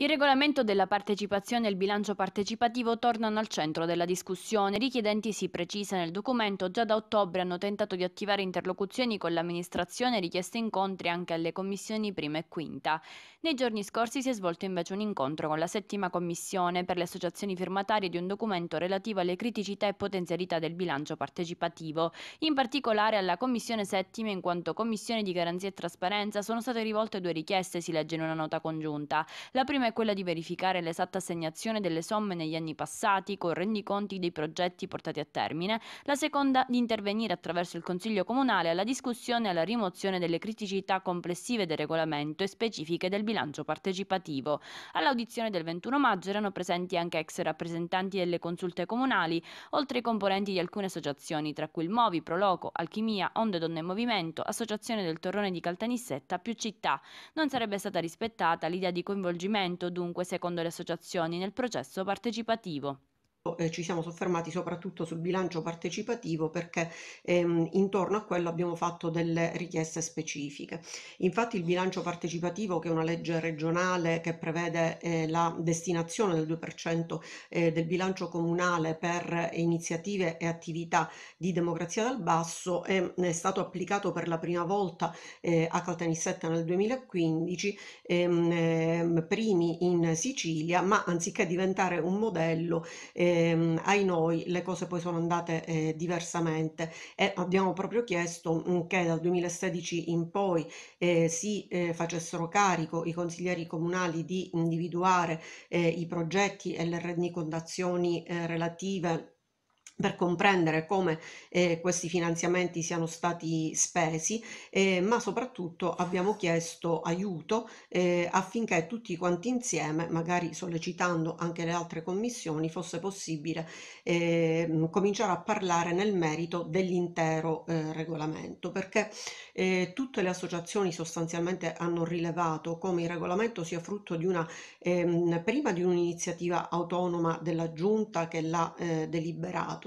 Il regolamento della partecipazione e il bilancio partecipativo tornano al centro della discussione. I richiedenti, si precisa nel documento, già da ottobre hanno tentato di attivare interlocuzioni con l'amministrazione e richieste incontri anche alle commissioni prima e quinta. Nei giorni scorsi si è svolto invece un incontro con la settima commissione per le associazioni firmatarie di un documento relativo alle criticità e potenzialità del bilancio partecipativo. In particolare alla commissione settima, in quanto commissione di garanzia e trasparenza, sono state rivolte due richieste, si legge in una nota congiunta. La prima è quella di verificare l'esatta assegnazione delle somme negli anni passati con rendiconti dei progetti portati a termine, la seconda di intervenire attraverso il Consiglio Comunale alla discussione e alla rimozione delle criticità complessive del regolamento e specifiche del bilancio partecipativo. All'audizione del 21 maggio erano presenti anche ex rappresentanti delle consulte comunali, oltre ai componenti di alcune associazioni, tra cui il Movi, Proloco, Alchimia, Onde Donne e Movimento, Associazione del Torrone di Caltanissetta, più città. Non sarebbe stata rispettata l'idea di coinvolgimento dunque, secondo le associazioni, nel processo partecipativo eh, ci siamo soffermati soprattutto sul bilancio partecipativo perché ehm, intorno a quello abbiamo fatto delle richieste specifiche. Infatti il bilancio partecipativo che è una legge regionale che prevede eh, la destinazione del 2% eh, del bilancio comunale per iniziative e attività di democrazia dal basso è, è stato applicato per la prima volta eh, a Caltanissetta nel 2015, ehm, ehm, primi in Sicilia, ma anziché diventare un modello eh, ehm, ai noi le cose poi sono andate eh, diversamente e abbiamo proprio chiesto mh, che dal 2016 in poi eh, si eh, facessero carico i consiglieri comunali di individuare eh, i progetti e le rendicontazioni eh, relative per comprendere come eh, questi finanziamenti siano stati spesi, eh, ma soprattutto abbiamo chiesto aiuto eh, affinché tutti quanti insieme, magari sollecitando anche le altre commissioni, fosse possibile ehm, cominciare a parlare nel merito dell'intero eh, regolamento, perché eh, tutte le associazioni sostanzialmente hanno rilevato come il regolamento sia frutto di una, ehm, prima di un'iniziativa autonoma della Giunta che l'ha eh, deliberato,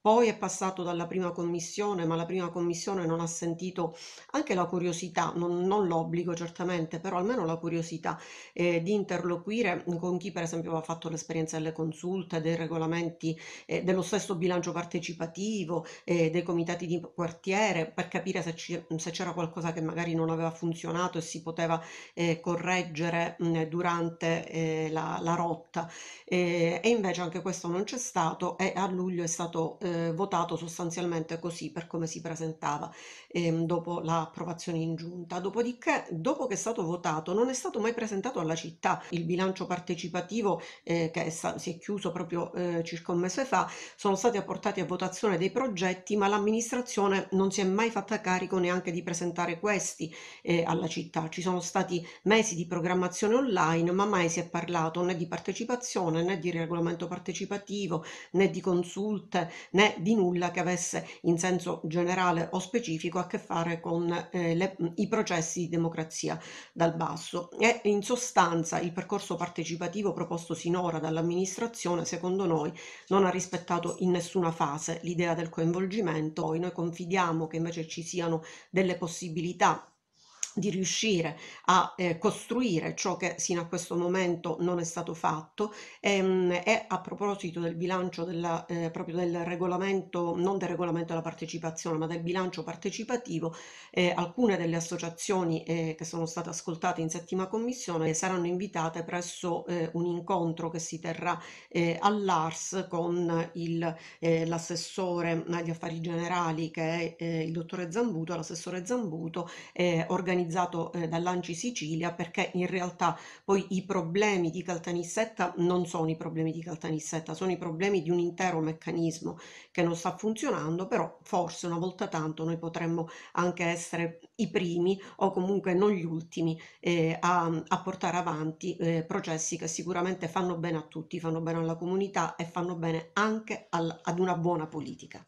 Poi è passato dalla prima commissione, ma la prima commissione non ha sentito anche la curiosità, non, non l'obbligo certamente, però almeno la curiosità eh, di interloquire con chi per esempio aveva fatto l'esperienza delle consulte, dei regolamenti, eh, dello stesso bilancio partecipativo, eh, dei comitati di quartiere, per capire se, ci, se c'era qualcosa che magari non aveva funzionato e si poteva eh, correggere mh, mm, durante eh, la, la, rotta. Eh, e invece anche questo non c'è stato e a luglio è stato... Eh, eh, votato sostanzialmente così per come si presentava ehm, dopo l'approvazione in giunta. Dopodiché, dopo che è stato votato, non è stato mai presentato alla città il bilancio partecipativo eh, che è si è chiuso proprio eh, circa un mese fa, sono stati apportati a votazione dei progetti, ma l'amministrazione non si è mai fatta carico neanche di presentare questi eh, alla città. Ci sono stati mesi di programmazione online, ma mai si è parlato né di partecipazione né di regolamento partecipativo né di consulte né né di nulla che avesse in senso generale o specifico a che fare con eh, le, i processi di democrazia dal basso. E in sostanza il percorso partecipativo proposto sinora dall'amministrazione, secondo noi, non ha rispettato in nessuna fase l'idea del coinvolgimento. noi confidiamo che invece ci siano delle possibilità di riuscire a eh, costruire ciò che sino a questo momento non è stato fatto e, ehm, e a proposito del bilancio della, eh, proprio del regolamento, non del regolamento della partecipazione ma del bilancio partecipativo, eh, alcune delle associazioni eh, che sono state ascoltate in settima commissione saranno invitate presso eh, un incontro che si terrà eh, all'ARS con l'assessore agli affari generali che è il dottore Zambuto, l'assessore Zambuto eh, organizzato organizzato eh, dall'Anci Sicilia perché in realtà poi i problemi di Caltanissetta non sono i problemi di Caltanissetta, sono i problemi di un intero meccanismo che non sta funzionando, però forse una volta tanto noi potremmo anche essere i primi o comunque non gli ultimi eh, a, a, portare avanti eh, processi che sicuramente fanno bene a tutti, fanno bene alla comunità e fanno bene anche al, ad una buona politica.